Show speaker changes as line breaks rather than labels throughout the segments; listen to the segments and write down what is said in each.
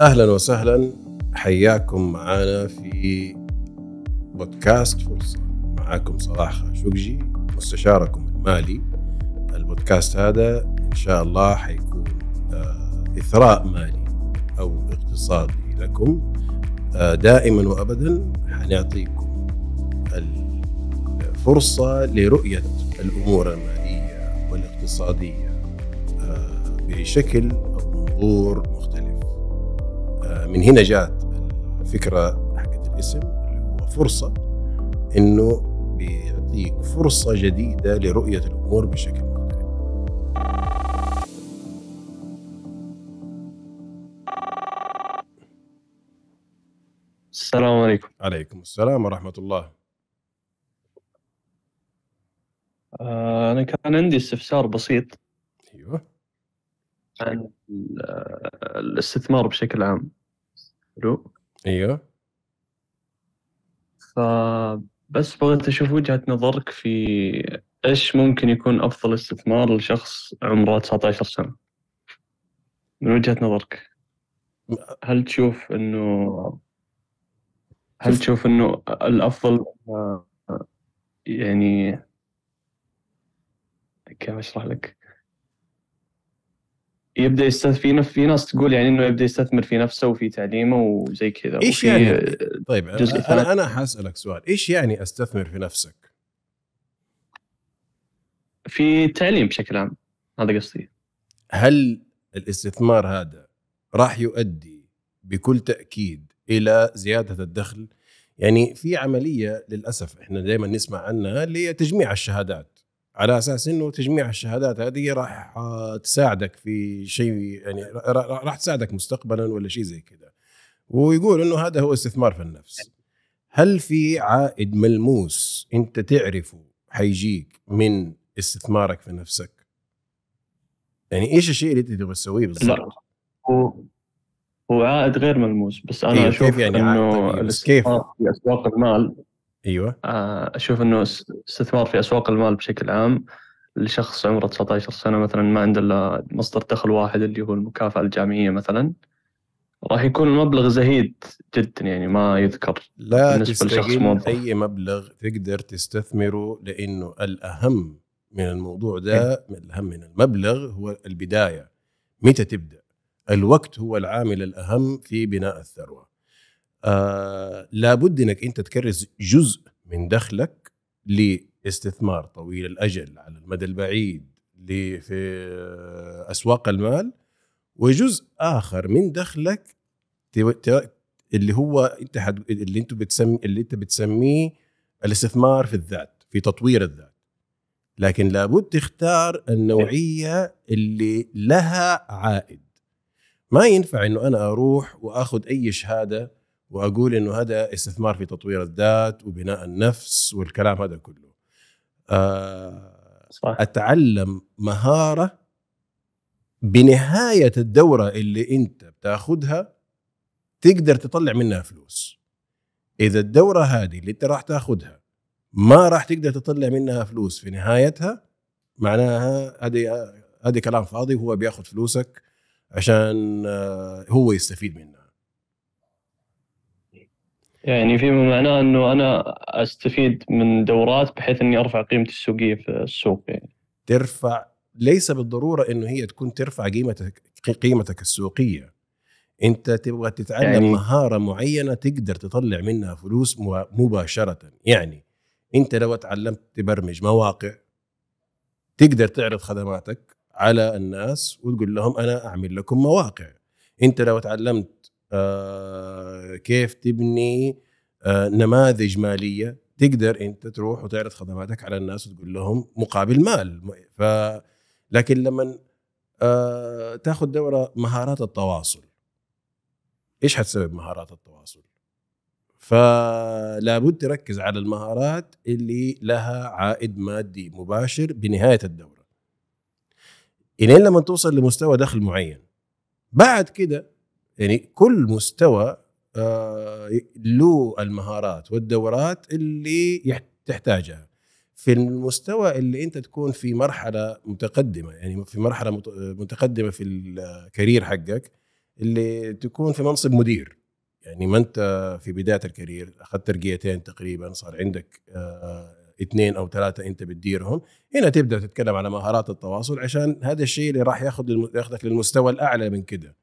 اهلا وسهلا حياكم معانا في بودكاست فرصه معاكم صلاح خاشقجي مستشاركم المالي البودكاست هذا ان شاء الله حيكون آه، اثراء مالي او اقتصادي لكم آه، دائما وابدا حنعطيكم الفرصه لرؤيه الامور الماليه والاقتصاديه آه، بشكل او منظور مختلف من هنا جاءت الفكره حقت الاسم اللي هو فرصه انه بيعطيك فرصه جديده لرؤيه الامور بشكل مختلف. السلام عليكم. عليكم السلام ورحمه الله. آه، انا كان عندي استفسار بسيط. ايوه.
عن آه، الاستثمار بشكل عام. حلو ايوه فبس بغيت اشوف وجهه نظرك في ايش ممكن يكون افضل استثمار لشخص عمره 19 سنه من وجهه نظرك هل تشوف انه هل تشوف انه الافضل آه، يعني كيف اشرح لك؟ يبدا يستثمر في في ناس تقول يعني انه يبدا يستثمر في نفسه وفي تعليمه وزي كذا ايش يعني طيب انا
انا حاسالك سؤال ايش يعني استثمر في نفسك؟ في التعليم بشكل عام هذا قصدي هل الاستثمار هذا راح يؤدي بكل تاكيد الى زياده الدخل؟ يعني في عمليه للاسف احنا دائما نسمع عنها اللي هي تجميع الشهادات على اساس انه تجميع الشهادات هذه راح تساعدك في شيء يعني راح تساعدك مستقبلا ولا شيء زي كذا ويقول انه هذا هو استثمار في النفس هل في عائد ملموس انت تعرفه حيجيك من استثمارك في نفسك يعني ايش الشيء اللي انت تبغى تسويه بالضبط هو هو عائد غير ملموس بس انا إيه، اشوف يعني طيب، كيف يعني انه كيف في اسواق المال ايوه
آه، اشوف انه استثمار في اسواق المال بشكل عام لشخص عمره 19 سنه مثلا ما عنده الا مصدر دخل واحد اللي هو المكافاه الجامعيه مثلا راح يكون المبلغ زهيد جدا يعني ما يذكر لا بالنسبه لشخص موظف
اي مبلغ تقدر تستثمره لانه الاهم من الموضوع ده إيه. الاهم من المبلغ هو البدايه متى تبدا الوقت هو العامل الاهم في بناء الثروه آه لابد انك انت تكرس جزء من دخلك لاستثمار طويل الاجل على المدى البعيد في اسواق المال وجزء اخر من دخلك اللي هو انت حد اللي انت بتسمي اللي انت بتسميه الاستثمار في الذات في تطوير الذات لكن لابد تختار النوعيه اللي لها عائد ما ينفع انه انا اروح واخذ اي شهاده واقول انه هذا استثمار في تطوير الذات وبناء النفس والكلام هذا كله آه صح. اتعلم مهاره بنهايه الدوره اللي انت بتاخذها تقدر تطلع منها فلوس اذا الدوره هذه اللي انت راح تاخذها ما راح تقدر تطلع منها فلوس في نهايتها معناها هذه هذه كلام فاضي وهو بياخذ فلوسك عشان آه، هو يستفيد منها يعني فيما معناه انه انا
استفيد من دورات بحيث اني ارفع قيمتي السوقيه في السوق يعني
ترفع ليس بالضروره انه هي تكون ترفع قيمتك قيمتك السوقيه انت تبغى تتعلم يعني مهاره معينه تقدر تطلع منها فلوس مباشره يعني انت لو تعلمت تبرمج مواقع تقدر تعرض خدماتك على الناس وتقول لهم انا اعمل لكم مواقع انت لو تعلمت آه، كيف تبني آه، نماذج ماليه تقدر انت تروح وتعرض خدماتك على الناس وتقول لهم مقابل مال ف لكن لما آه، تاخذ دوره مهارات التواصل ايش حتسوي بمهارات التواصل؟ فلا بد تركز على المهارات اللي لها عائد مادي مباشر بنهايه الدوره الين لما توصل لمستوى دخل معين بعد كده يعني كل مستوى آه، له المهارات والدورات اللي تحتاجها في المستوى اللي انت تكون في مرحله متقدمه يعني في مرحله متقدمه في الكارير حقك اللي تكون في منصب مدير يعني ما انت في بدايه الكارير اخذت ترقيتين تقريبا صار عندك آه، اثنين او ثلاثه انت بتديرهم هنا تبدا تتكلم على مهارات التواصل عشان هذا الشيء اللي راح ياخذ ياخذك للمستوى الاعلى من كده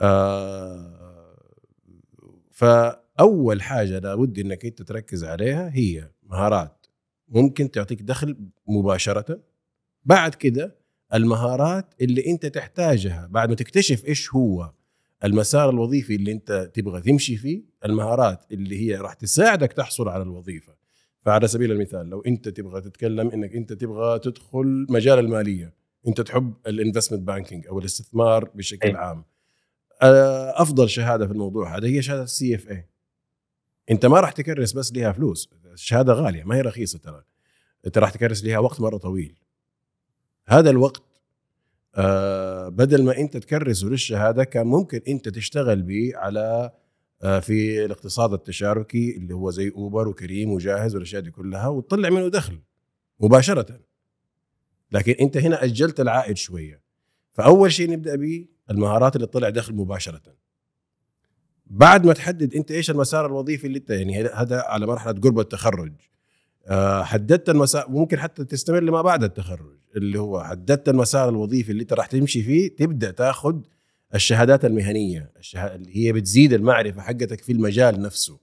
آه فاول حاجه لابد انك انت تركز عليها هي مهارات ممكن تعطيك دخل مباشره بعد كده المهارات اللي انت تحتاجها بعد ما تكتشف ايش هو المسار الوظيفي اللي انت تبغى تمشي فيه المهارات اللي هي راح تساعدك تحصل على الوظيفه فعلى سبيل المثال لو انت تبغى تتكلم انك انت تبغى تدخل مجال الماليه انت تحب الانفستمنت بانكينج او الاستثمار بشكل أي. عام آه، افضل شهاده في الموضوع هذا هي شهاده السي اف اي انت ما راح تكرس بس ليها فلوس الشهاده غاليه ما هي رخيصه ترى انت راح تكرس ليها وقت مره طويل هذا الوقت آه بدل ما انت تكرسه للشهاده كان ممكن انت تشتغل به على آه في الاقتصاد التشاركي اللي هو زي اوبر وكريم وجاهز والاشياء دي كلها وتطلع منه دخل مباشره لكن انت هنا اجلت العائد شويه فاول شيء نبدا به المهارات اللي تطلع دخل مباشره بعد ما تحدد انت ايش المسار الوظيفي اللي انت يعني هذا على مرحله قرب التخرج آه، حددت المسار ممكن حتى تستمر لما بعد التخرج اللي هو حددت المسار الوظيفي اللي انت راح تمشي فيه تبدا تاخذ الشهادات المهنيه الشهاد اللي هي بتزيد المعرفه حقتك في المجال نفسه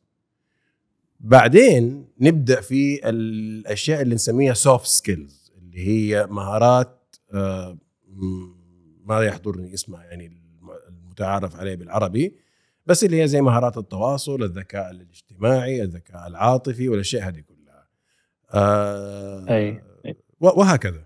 بعدين نبدا في الاشياء اللي نسميها سوفت سكيلز اللي هي مهارات آه، ما يحضرني اسمها يعني المتعارف عليه بالعربي بس اللي هي زي مهارات التواصل الذكاء الاجتماعي الذكاء العاطفي والاشياء هذه كلها آه أي. وهكذا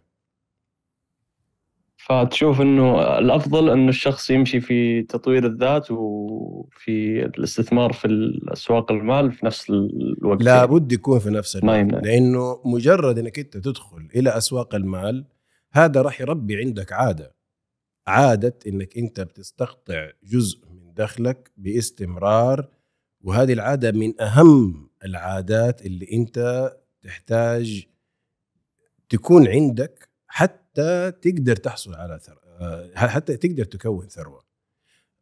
فتشوف انه الافضل انه الشخص يمشي في تطوير الذات
وفي الاستثمار في اسواق المال في نفس الوقت لابد يكون في نفس الوقت لانه مجرد انك انت تدخل الى اسواق المال هذا راح يربي عندك عاده عاده انك انت بتستقطع جزء من دخلك باستمرار وهذه العاده من اهم العادات اللي انت تحتاج تكون عندك حتى تقدر تحصل على ثر... آه، حتى تقدر تكون ثروه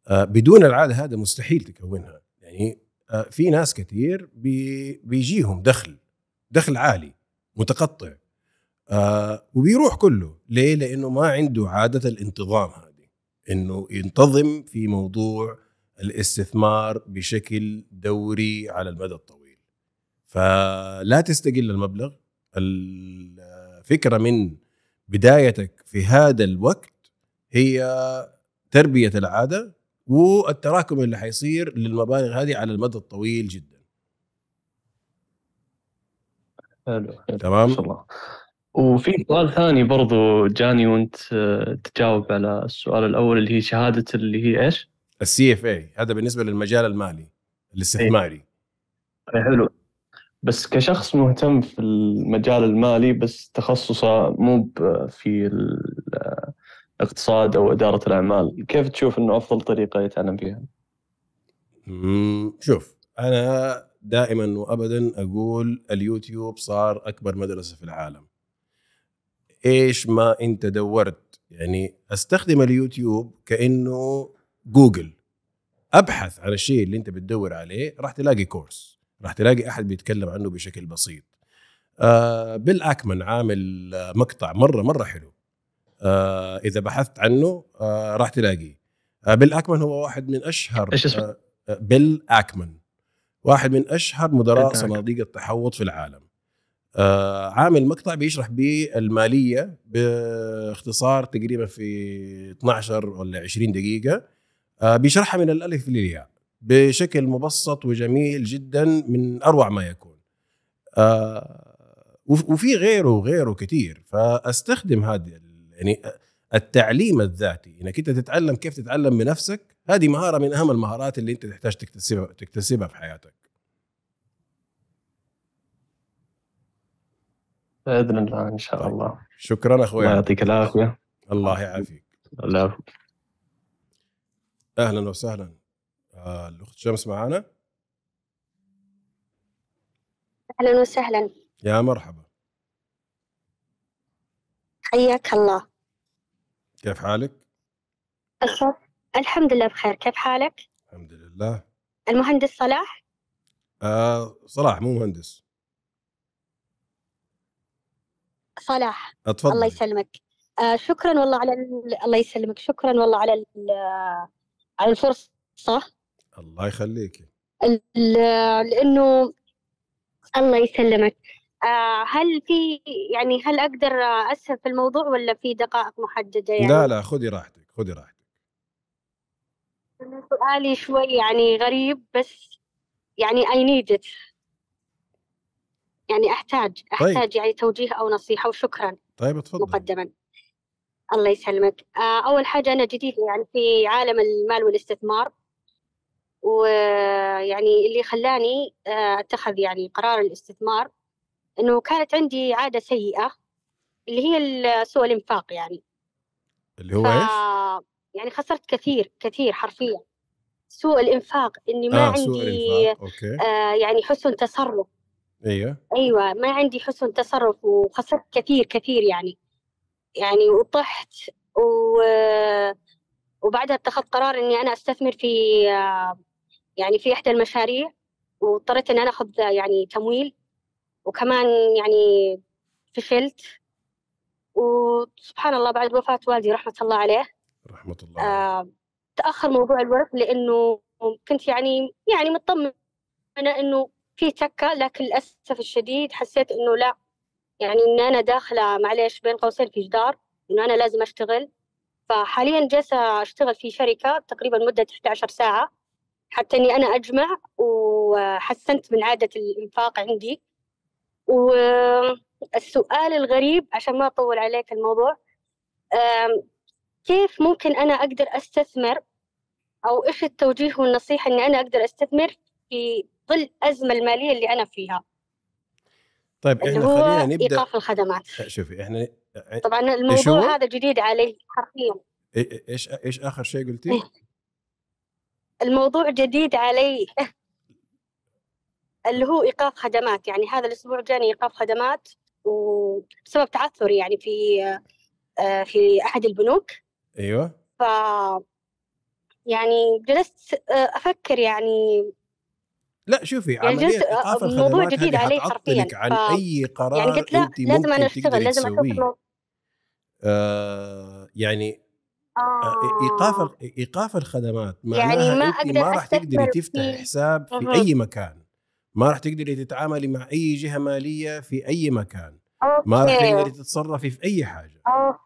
آه، بدون العاده هذا مستحيل تكونها يعني آه، في ناس كثير بيجيهم دخل دخل عالي متقطع آه وبيروح كله ليه لانه ما عنده عاده الانتظام هذه انه ينتظم في موضوع الاستثمار بشكل دوري على المدى الطويل فلا تستقل المبلغ الفكره من بدايتك في هذا الوقت هي تربيه العاده والتراكم اللي حيصير للمبالغ هذه على المدى الطويل جدا حلو تمام الله. وفي سؤال ثاني برضو جاني
وانت آه، تجاوب على السؤال الاول اللي هي شهاده اللي هي ايش؟ السي اف اي هذا بالنسبه للمجال المالي الاستثماري أي. حلو بس كشخص مهتم في المجال المالي بس تخصصه مو آه، في آه، الاقتصاد او اداره الاعمال كيف تشوف انه افضل طريقه يتعلم فيها؟
شوف انا دائما وابدا اقول اليوتيوب صار اكبر مدرسه في العالم ايش ما انت دورت يعني استخدم اليوتيوب كانه جوجل ابحث عن الشيء اللي انت بتدور عليه راح تلاقي كورس راح تلاقي احد بيتكلم عنه بشكل بسيط آه بيل اكمان عامل مقطع مره مره حلو آه اذا بحثت عنه آه راح تلاقيه آه بيل اكمان هو واحد من اشهر ايش اسمه؟ آه, آه، بيل اكمان واحد من اشهر مدراء صناديق التحوط في العالم آه، عامل مقطع بيشرح بيه الماليه باختصار تقريبا في 12 ولا 20 دقيقه آه، بيشرحها من الالف للياء بشكل مبسط وجميل جدا من اروع ما يكون آه، وفي غيره وغيره كثير فاستخدم هذه يعني التعليم الذاتي انك انت تتعلم كيف تتعلم بنفسك هذه مهاره من اهم المهارات اللي انت تحتاج تكتسبها تكتسبها في حياتك باذن الله ان شاء طيب. الله شكرا اخوي الله يعطيك العافيه الله يعافيك الله اهلا وسهلا الاخت شمس معانا
اهلا وسهلا يا مرحبا حياك الله كيف حالك؟ الحمد لله بخير كيف حالك؟
الحمد لله
المهندس صلاح؟
آه صلاح مو مهندس
صلاح اتفضل الله يسلمك آه شكرا والله على الله يسلمك شكرا والله على على الفرصه
الله يخليك
لانه الله يسلمك آه هل في يعني هل اقدر اسهل في الموضوع ولا في دقائق محدده يعني؟ لا
لا خذي راحتك خذي راحتك
سؤالي شوي يعني غريب بس يعني اي نيدت يعني احتاج طيب. احتاج طيب. يعني توجيه او نصيحه وشكرا طيب تفضل مقدما الله يسلمك آه، اول حاجه انا جديد يعني في عالم المال والاستثمار ويعني اللي خلاني آه، اتخذ يعني قرار الاستثمار انه كانت عندي عاده سيئه اللي هي سوء الانفاق يعني اللي هو ايش؟ يعني خسرت كثير كثير حرفيا سوء الانفاق اني ما آه عندي آه يعني حسن تصرف ايوه ايوه ما عندي حسن تصرف وخسرت كثير كثير يعني يعني وطحت و وبعدها اتخذت قرار اني انا استثمر في يعني في احدى المشاريع واضطريت اني انا اخذ يعني تمويل وكمان يعني فشلت وسبحان الله بعد وفاة والدي رحمة الله عليه رحمة الله آه، تأخر موضوع الورث لأنه كنت يعني يعني مطمنة أنه في تكه لكن للاسف الشديد حسيت انه لا يعني ان انا داخله معليش بين قوسين في جدار انه انا لازم اشتغل فحاليا جالسه اشتغل في شركه تقريبا مده 11 ساعه حتى اني انا اجمع وحسنت من عاده الانفاق عندي والسؤال الغريب عشان ما اطول عليك الموضوع كيف ممكن انا اقدر استثمر او ايش التوجيه والنصيحه اني انا اقدر استثمر في ظل الازمه الماليه اللي انا فيها
طيب احنا خلينا نبدا ايقاف الخدمات شوفي احنا طبعا الموضوع
هذا جديد علي حرفيا
ايش ايش اخر شيء قلتي؟ إيه.
الموضوع جديد علي اللي هو ايقاف خدمات يعني هذا الاسبوع جاني ايقاف خدمات وبسبب تعثر يعني في آه، في احد البنوك ايوه ف يعني جلست آه، افكر يعني
لا شوفي يعني عملية آه، إيقاف الموضوع جديد علي حرفيا عن ف... أي يعني قرار يعني قلت لا أنت ممكن لازم أنا أشتغل لازم أشوف آه يعني آه. ايقاف ايقاف الخدمات معناها يعني ما اقدر ما راح تقدري تفتحي حساب في مه. اي مكان ما راح تقدري تتعاملي مع اي جهه ماليه في اي مكان
أوكي. ما راح تقدري
تتصرفي في اي حاجه أوكي.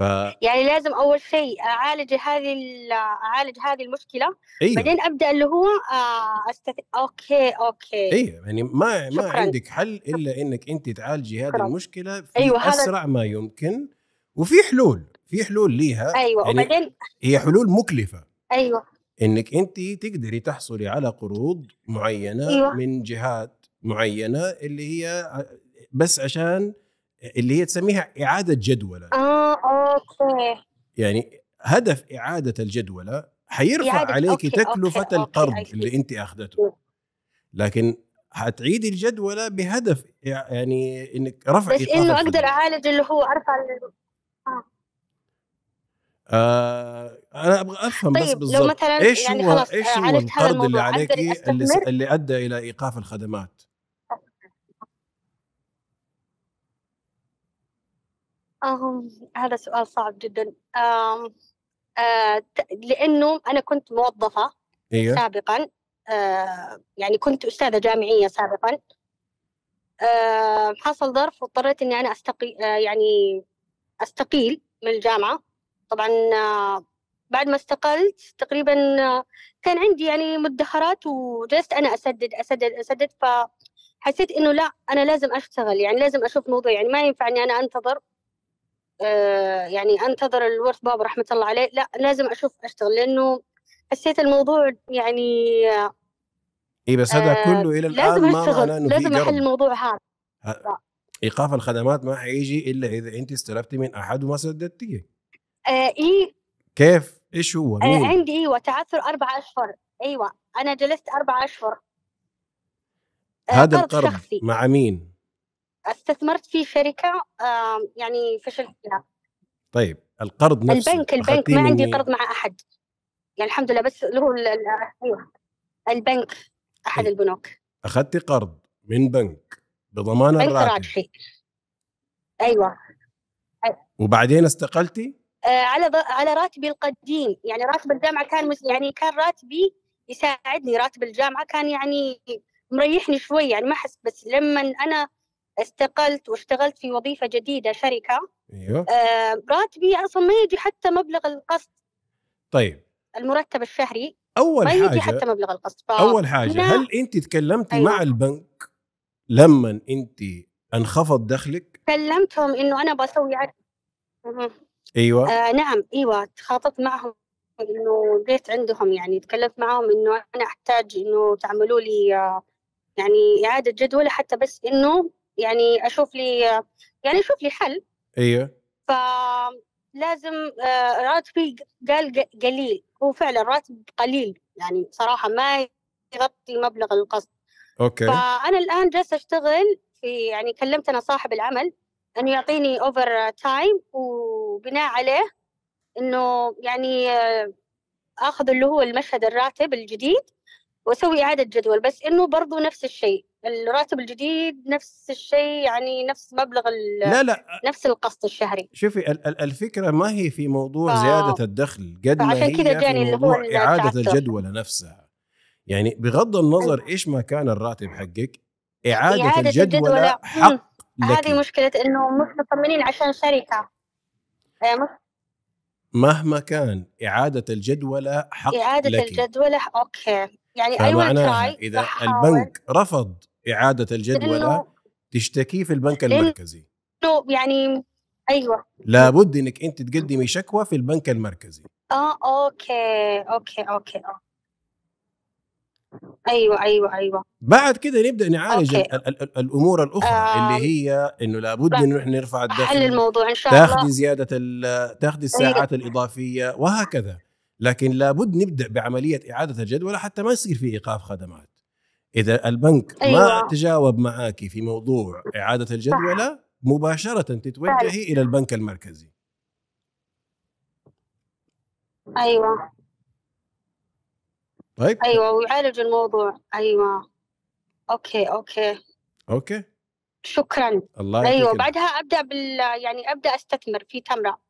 ف...
يعني لازم اول شيء اعالج هذه اعالج هذه المشكله أيوه. بعدين ابدا اللي هو آه، أستث... اوكي اوكي ايوه
يعني ما شكراً. ما عندك حل الا انك انت تعالجي هذه المشكله في أيوة اسرع هذا... ما يمكن وفي حلول في حلول ليها ايوه يعني وبعدين هي حلول مكلفه ايوه انك انت تقدري تحصلي على قروض معينه أيوة. من جهات معينه اللي هي آه، بس عشان اللي هي تسميها اعاده جدوله
اه
اوكي
يعني هدف اعاده الجدوله حيرفع إعادة. عليك أوكي. تكلفه أوكي. القرض أوكي. اللي انت اخذته لكن حتعيدي الجدولة بهدف يعني انك رفع بس انه
اقدر اعالج اللي هو ارفع آه.
آه انا ابغى افهم طيب بس بالضبط لو مثلا ايش يعني هو ايش هو القرض اللي عليك اللي, اللي ادى الى ايقاف الخدمات
أهم هذا سؤال صعب جدا أم آه لأنه أنا كنت موظفة إيه؟ سابقا آه يعني كنت أستاذة جامعية سابقا آه حصل ظرف واضطريت إني أنا أستقي آه يعني أستقيل من الجامعة طبعا آه بعد ما استقلت تقريبا آه، كان عندي يعني مدخرات وجلست انا اسدد اسدد اسدد فحسيت انه لا انا لازم اشتغل يعني لازم اشوف موضوع يعني ما ينفع اني انا انتظر آه، يعني انتظر الورث باب رحمه الله عليه لا لازم اشوف اشتغل لانه حسيت الموضوع يعني
اي بس هذا آه كله الى الان لازم ما لازم احل الموضوع هذا ايقاف الخدمات ما حيجي الا اذا انت استلفتي من احد وما سددتيه
آه اي
كيف ايش هو مين؟ آه عندي
ايوه تعثر اربع اشهر ايوه انا جلست اربع اشهر
آه هذا القرض شخصي. مع مين
استثمرت في شركه يعني فشلت فيها
طيب القرض نفسه البنك البنك ما عندي قرض
مع احد يعني الحمد لله بس اللي أيوه، هو البنك احد طيب. البنوك
اخذتي قرض من بنك بضمان بنك الراتب
راجحي ايوه
وبعدين استقلتي؟
آه على على راتبي القديم يعني راتب الجامعه كان يعني كان راتبي يساعدني راتب الجامعه كان يعني مريحني شوي يعني ما احس بس لما انا استقلت واشتغلت في وظيفه جديده شركه ايوه آه راتبي اصلا ما يجي حتى مبلغ القسط طيب المرتب الشهري اول ما حاجه يجي حتى مبلغ القسط اول حاجه هل
انت تكلمتي أيوة. مع البنك لما انت انخفض دخلك
كلمتهم انه انا بسوي عقد ايوه آه نعم ايوه تخاطبت معهم انه جيت عندهم يعني تكلمت معهم انه انا احتاج انه تعملوا لي آه، يعني اعاده جدول حتى بس انه يعني اشوف لي يعني اشوف لي حل ايوه فلازم آه، راتبي قال قليل هو فعلا راتب قليل يعني صراحه ما يغطي مبلغ القصد
اوكي فانا
الان جالسه اشتغل في يعني كلمت انا صاحب العمل انه يعطيني اوفر تايم وبناء عليه انه يعني آه، اخذ اللي هو المشهد الراتب الجديد واسوي اعاده جدول بس انه برضو نفس الشيء الراتب الجديد نفس الشيء يعني نفس مبلغ لا لا نفس القسط الشهري
شوفي الفكره ما هي في موضوع ف... آه. زياده الدخل قد ما هي جاني في موضوع اللي هو اعاده الجدوله نفسها يعني بغض النظر أيوة. ايش ما كان الراتب حقك اعاده, إعادة الجدوله, حق لك. هذه
مشكله انه مش مطمنين عشان شركه آه،
مهما كان اعاده الجدوله حق اعاده لك.
الجدوله اوكي يعني اي ايوه اذا البنك
رفض اعاده الجدولة آه، تشتكي في البنك المركزي
يعني ايوه
لابد انك انت تقدمي شكوى في البنك المركزي
اه اوكي اوكي اوكي آه. ايوه ايوه ايوه
بعد كده نبدا نعالج الـ الـ الـ الامور الاخرى آه اللي هي انه لابد انه احنا نرفع الدخل حل
الموضوع ان شاء الله تاخذي
زياده أيوه. تاخذي الساعات الاضافيه وهكذا لكن لابد نبدا بعمليه اعاده الجدول حتى ما يصير في ايقاف خدمات اذا البنك أيوة. ما تجاوب معك في موضوع اعاده الجدوله مباشره تتوجهي طيب. الى البنك المركزي
ايوه طيب ايوه ويعالج الموضوع ايوه اوكي اوكي
اوكي شكرا الله ايوه بعدها
ابدا بال يعني ابدا استثمر في تمره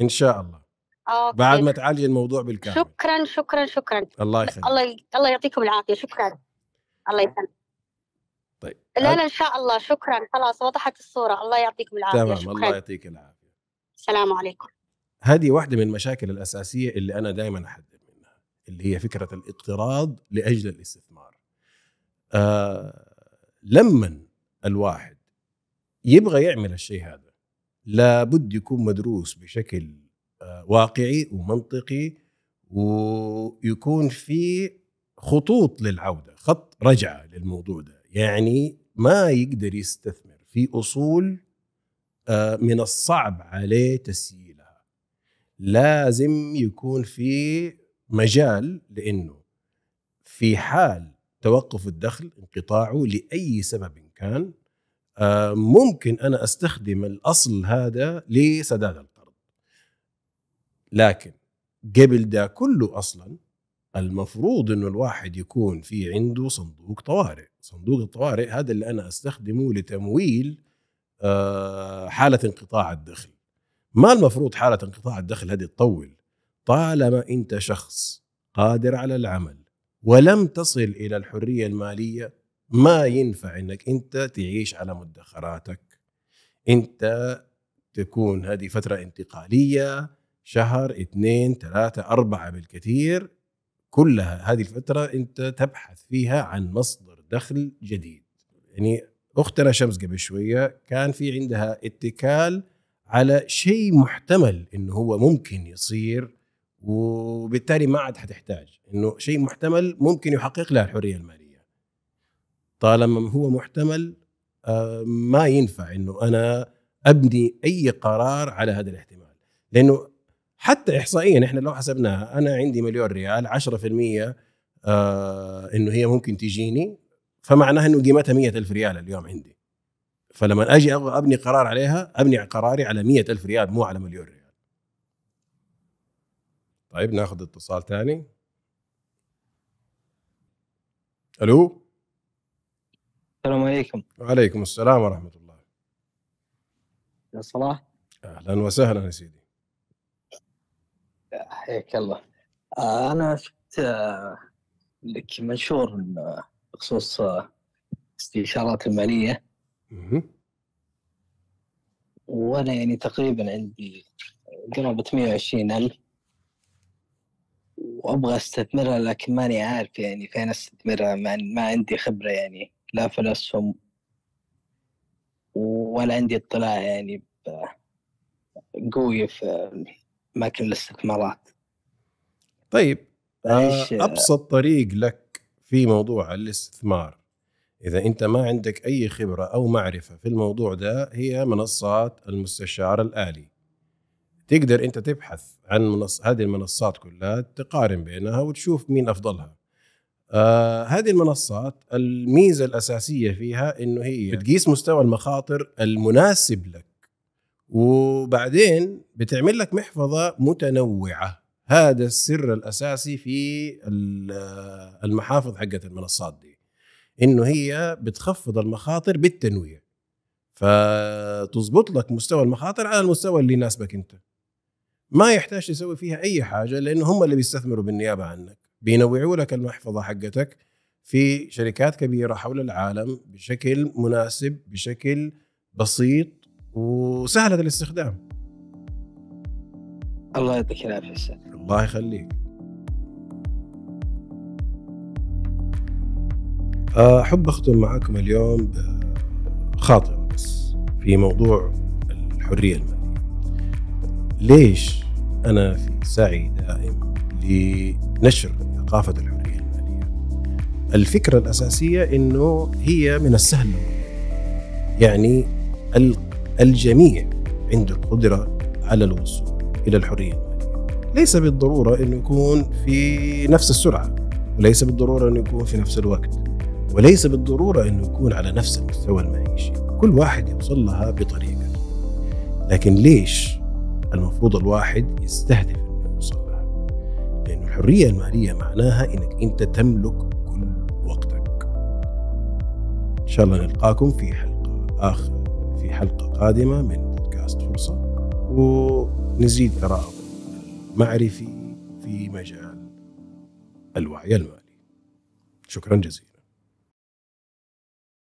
ان شاء الله
أوكي. بعد ما
تعالجي الموضوع بالكامل
شكرا شكرا شكرا
الله يخليك الله
ي... الله يعطيكم العافيه شكرا الله يسلمك طيب لا لا ان شاء الله شكرا خلاص وضحت الصوره الله يعطيكم العافيه تمام شكرا. الله
يعطيك العافيه
السلام عليكم
هذه واحده من المشاكل الاساسيه اللي انا دائما احذر منها اللي هي فكره الاقتراض لاجل الاستثمار آه لما الواحد يبغى يعمل الشيء هذا لابد يكون مدروس بشكل آه، واقعي ومنطقي ويكون في خطوط للعوده، خط رجعه للموضوع ده، يعني ما يقدر يستثمر في اصول آه، من الصعب عليه تسييلها. لازم يكون في مجال لانه في حال توقف الدخل انقطاعه لاي سبب كان آه، ممكن انا استخدم الاصل هذا لسداد القرض لكن قبل ده كله اصلا المفروض انه الواحد يكون في عنده صندوق طوارئ صندوق الطوارئ هذا اللي انا استخدمه لتمويل آه، حاله انقطاع الدخل ما المفروض حاله انقطاع الدخل هذه تطول طالما انت شخص قادر على العمل ولم تصل الى الحريه الماليه ما ينفع انك انت تعيش على مدخراتك انت تكون هذه فتره انتقاليه شهر اثنين ثلاثه اربعه بالكثير كلها هذه الفترة أنت تبحث فيها عن مصدر دخل جديد يعني أختنا شمس قبل شوية كان في عندها اتكال على شيء محتمل أنه هو ممكن يصير وبالتالي ما عاد حتحتاج أنه شيء محتمل ممكن يحقق لها الحرية المالية طالما هو محتمل آه، ما ينفع أنه أنا أبني أي قرار على هذا الاحتمال لأنه حتى احصائيا احنا لو حسبناها انا عندي مليون ريال 10% آه انه هي ممكن تجيني فمعناها انه قيمتها مية ألف ريال اليوم عندي فلما اجي ابني قرار عليها ابني قراري على مية ألف ريال مو على مليون ريال طيب ناخذ اتصال ثاني الو السلام عليكم وعليكم السلام ورحمه الله يا صلاح اهلا وسهلا يا سيدي
حياك الله آه، انا شفت آه، لك منشور آه، بخصوص استشارات الماليه وانا يعني تقريبا عندي قرابة 120 ألف وأبغى أستثمرها لكن ماني عارف يعني فين أستثمرها ما, ما عندي خبرة يعني لا في الأسهم ولا عندي اطلاع يعني قوي في اماكن الاستثمارات طيب آه، ابسط
طريق لك في موضوع الاستثمار اذا انت ما عندك اي خبره او معرفه في الموضوع ده هي منصات المستشار الالي تقدر انت تبحث عن منص... هذه المنصات كلها تقارن بينها وتشوف مين افضلها آه هذه المنصات الميزه الاساسيه فيها انه هي بتقيس مستوى المخاطر المناسب لك وبعدين بتعمل لك محفظه متنوعه هذا السر الاساسي في المحافظ حقت المنصات دي انه هي بتخفض المخاطر بالتنويع فتظبط لك مستوى المخاطر على المستوى اللي يناسبك انت ما يحتاج تسوي فيها اي حاجه لانه هم اللي بيستثمروا بالنيابه عنك بينوعوا لك المحفظه حقتك في شركات كبيره حول العالم بشكل مناسب بشكل بسيط وسهله الاستخدام
الله يعطيك العافيه
الله يخليك احب اختم معكم اليوم بخاطر بس في موضوع الحريه الماليه ليش انا في سعي دائم لنشر ثقافه الحريه الماليه الفكره الاساسيه انه هي من السهل يعني الجميع عنده القدرة على الوصول إلى الحرية المالية ليس بالضرورة أنه يكون في نفس السرعة وليس بالضرورة أنه يكون في نفس الوقت وليس بالضرورة أنه يكون على نفس المستوى المعيشي كل واحد يوصل لها بطريقة لكن ليش المفروض الواحد يستهدف أنه يوصل لها لأن الحرية المالية معناها أنك أنت تملك كل وقتك إن شاء الله نلقاكم في حلقة آخر في حلقة قادمة من بودكاست فرصة ونزيد ثراءكم المعرفي في مجال الوعي المالي شكرا جزيلا